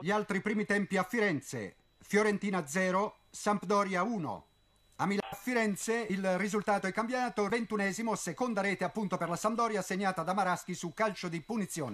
Gli altri primi tempi a Firenze, Fiorentina 0, Sampdoria 1. A Milano Firenze il risultato è cambiato, ventunesimo, seconda rete appunto per la Sampdoria segnata da Maraschi su calcio di punizione.